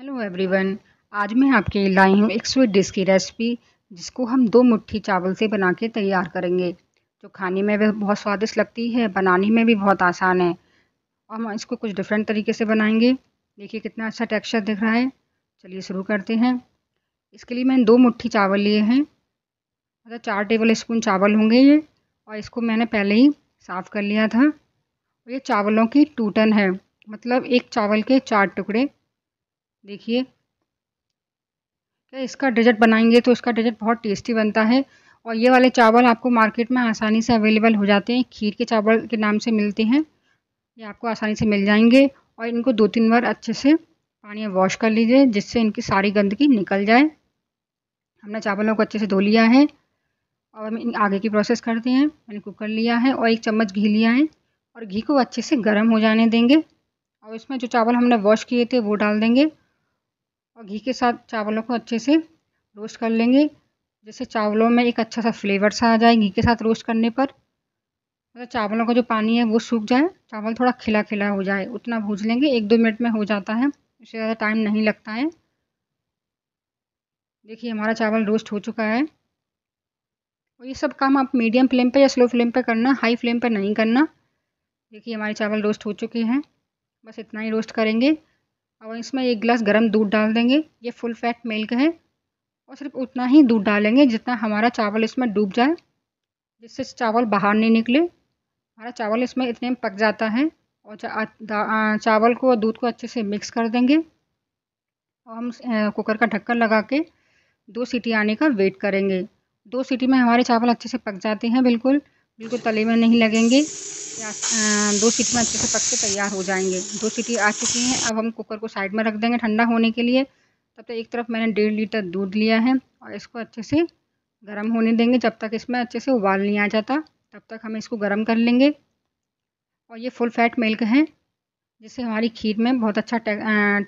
hello everyone आज मैं आपके लाई हूँ एक स्वीट डिश की रेसिपी जिसको हम दो मुट्ठी चावल से बना के तैयार करेंगे जो खाने में भी बहुत स्वादिष्ट लगती है बनाने में भी बहुत आसान है और हम इसको कुछ डिफरेंट तरीके से बनाएंगे देखिए कितना अच्छा टेक्सचर दिख रहा है चलिए शुरू करते हैं इसके लिए मैंने दो मुठ्ठी चावल लिए हैं मतलब चार टेबल स्पून चावल होंगे ये और इसको मैंने पहले ही साफ़ कर लिया था ये चावलों की टूटन है मतलब एक चावल के चार टुकड़े देखिए क्या इसका डेजर्ट बनाएंगे तो इसका डेजर्ट बहुत टेस्टी बनता है और ये वाले चावल आपको मार्केट में आसानी से अवेलेबल हो जाते हैं खीर के चावल के नाम से मिलते हैं ये आपको आसानी से मिल जाएंगे और इनको दो तीन बार अच्छे से पानी वॉश कर लीजिए जिससे इनकी सारी गंदगी निकल जाए हमने चावलों को अच्छे से धो लिया है और हम आगे की प्रोसेस करते हैं मैंने कुकर लिया है और एक चम्मच घी लिया है और घी को अच्छे से गर्म हो जाने देंगे और इसमें जो चावल हमने वॉश किए थे वो डाल देंगे और घी के साथ चावलों को अच्छे से रोस्ट कर लेंगे जैसे चावलों में एक अच्छा सा फ्लेवर सा आ जाए घी के साथ रोस्ट करने पर मतलब चावलों का जो पानी है वो सूख जाए चावल थोड़ा खिला खिला हो जाए उतना भूज लेंगे एक दो मिनट में हो जाता है उससे ज़्यादा टाइम नहीं लगता है देखिए हमारा चावल रोस्ट हो चुका है और ये सब काम आप मीडियम फ्लेम पर या स्लो फ्लेम पर करना हाई फ्लेम पर नहीं करना देखिए हमारे चावल रोस्ट हो चुके हैं बस इतना ही रोस्ट करेंगे और इसमें एक गिलास गर्म दूध डाल देंगे ये फुल फैट मिल्क है और सिर्फ उतना ही दूध डालेंगे जितना हमारा चावल इसमें डूब जाए जिससे चावल बाहर नहीं निकले हमारा चावल इसमें इतने में पक जाता है और चावल को और दूध को अच्छे से मिक्स कर देंगे और हम कुकर का ढक्कन लगा के दो सीटी आने का वेट करेंगे दो सीटी में हमारे चावल अच्छे से पक जाते हैं बिल्कुल बिल्कुल तले में नहीं लगेंगे दो सीटी में अच्छे से पक के तैयार हो जाएंगे दो सीटी आ चुकी हैं अब हम कुकर को साइड में रख देंगे ठंडा होने के लिए तब तक एक तरफ मैंने डेढ़ लीटर दूध लिया है और इसको अच्छे से गर्म होने देंगे जब तक इसमें अच्छे से उबाल नहीं आ जाता तब तक हम इसको गर्म कर लेंगे और ये फुल फैट मिल्क है जिससे हमारी खीर में बहुत अच्छा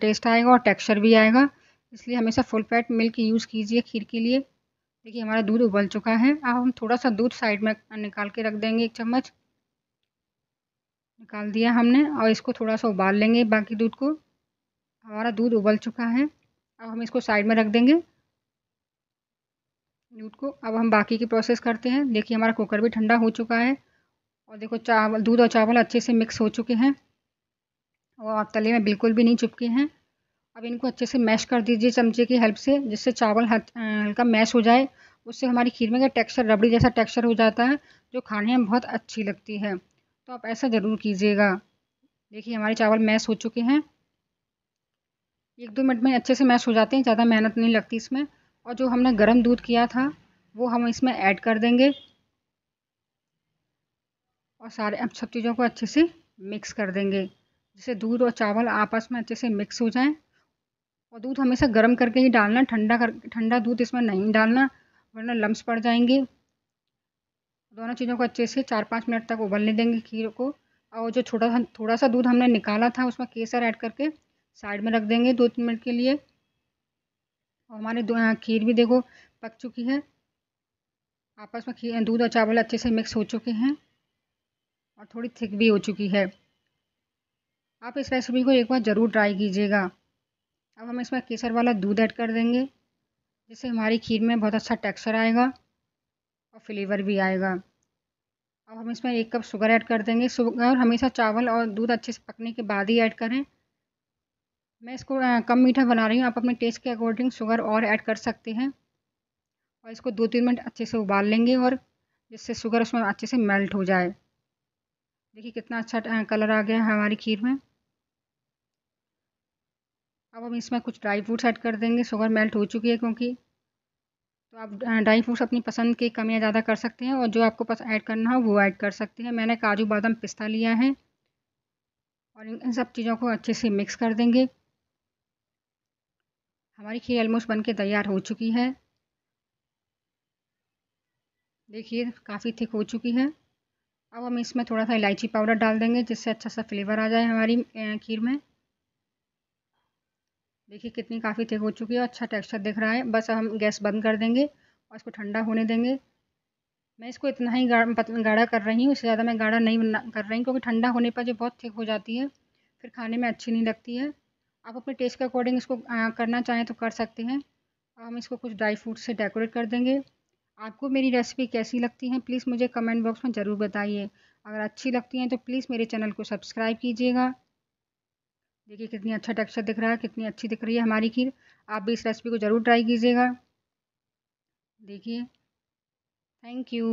टेस्ट आएगा और टेक्सचर भी आएगा इसलिए हमेशा फुल फैट मिल्क यूज़ कीजिए खीर के लिए देखिए हमारा दूध उबल चुका है अब हम थोड़ा सा दूध साइड में निकाल के रख देंगे एक चम्मच निकाल दिया हमने और इसको थोड़ा सा उबाल लेंगे बाकी दूध को हमारा दूध उबल चुका है अब हम इसको साइड में रख देंगे दूध को अब हम बाकी की प्रोसेस करते हैं देखिए हमारा कुकर भी ठंडा हो चुका है और देखो चावल दूध और चावल अच्छे से मिक्स हो चुके हैं और तले में बिल्कुल भी नहीं चुपके हैं अब इनको अच्छे से मैश कर दीजिए चमचे की हेल्प से जिससे चावल हल्का मैश हो जाए उससे हमारी खीर में का टेक्सचर रबड़ी जैसा टेक्सचर हो जाता है जो खाने में बहुत अच्छी लगती है तो आप ऐसा ज़रूर कीजिएगा देखिए हमारे चावल मैश हो चुके हैं एक दो मिनट में अच्छे से मैश हो जाते हैं ज़्यादा मेहनत नहीं लगती इसमें और जो हमने गर्म दूध किया था वो हम इसमें ऐड कर देंगे और सारे हम सब चीज़ों को अच्छे से मिक्स कर देंगे जिससे दूध और चावल आपस में अच्छे से मिक्स हो जाएं और दूध हमेशा गर्म करके ही डालना ठंडा कर ठंडा दूध इसमें नहीं डालना वरना लम्स पड़ जाएंगे दोनों चीज़ों को अच्छे से चार पाँच मिनट तक उबलने देंगे खीर को और जो छोटा सा थोड़ा सा दूध हमने निकाला था उसमें केसर ऐड करके साइड में रख देंगे दो तीन मिनट के लिए और हमारे दो खीर भी देखो पक चुकी है आपस में खीर दूध और चावल अच्छे से मिक्स हो चुके हैं और थोड़ी थिक भी हो चुकी है आप इस रेसिपी को एक बार ज़रूर ट्राई कीजिएगा अब हम इसमें केसर वाला दूध ऐड कर देंगे जिससे हमारी खीर में बहुत अच्छा टेक्सचर आएगा और फ्लेवर भी आएगा अब हम इसमें एक कप शुगर ऐड कर देंगे शुगर हमेशा चावल और दूध अच्छे से पकने के बाद ही ऐड करें मैं इसको कम मीठा बना रही हूँ आप अपने टेस्ट के अकॉर्डिंग शुगर और ऐड कर सकते हैं और इसको दो तीन मिनट अच्छे से उबाल लेंगे और जिससे शुगर उसमें अच्छे से मेल्ट हो जाए देखिए कितना अच्छा कलर आ गया है हमारी खीर में अब हम इसमें कुछ ड्राई फ्रूट्स ऐड कर देंगे शुगर मेल्ट हो चुकी है क्योंकि तो आप ड्राई फ्रूट्स अपनी पसंद के कम या ज़्यादा कर सकते हैं और जो आपको पास ऐड करना हो वो ऐड कर सकते हैं मैंने काजू बादाम पिस्ता लिया है और इन सब चीज़ों को अच्छे से मिक्स कर देंगे हमारी खीर ऑलमोस्ट बन के तैयार हो चुकी है देखिए काफ़ी थिक हो चुकी है अब हम इसमें थोड़ा सा इलायची पाउडर डाल देंगे जिससे अच्छा सा फ्लेवर आ जाए हमारी खीर में देखिए कितनी काफ़ी थिक हो चुकी है अच्छा टेक्सचर दिख रहा है बस हम गैस बंद कर देंगे और इसको ठंडा होने देंगे मैं इसको इतना ही गाढ़ा कर रही हूँ इससे ज़्यादा मैं गाढ़ा नहीं कर रही हूँ क्योंकि ठंडा होने पर जो बहुत थिक हो जाती है फिर खाने में अच्छी नहीं लगती है आप अपने टेस्ट के अकॉर्डिंग इसको करना चाहें तो कर सकते हैं हम इसको कुछ ड्राई फ्रूट से डेकोरेट कर देंगे आपको मेरी रेसिपी कैसी लगती है प्लीज़ मुझे कमेंट बॉक्स में ज़रूर बताइए अगर अच्छी लगती हैं तो प्लीज़ मेरे चैनल को सब्सक्राइब कीजिएगा देखिए कितनी अच्छा टेक्सचर दिख रहा है कितनी अच्छी दिख रही है हमारी खीर आप भी इस रेसिपी को ज़रूर ट्राई कीजिएगा देखिए थैंक यू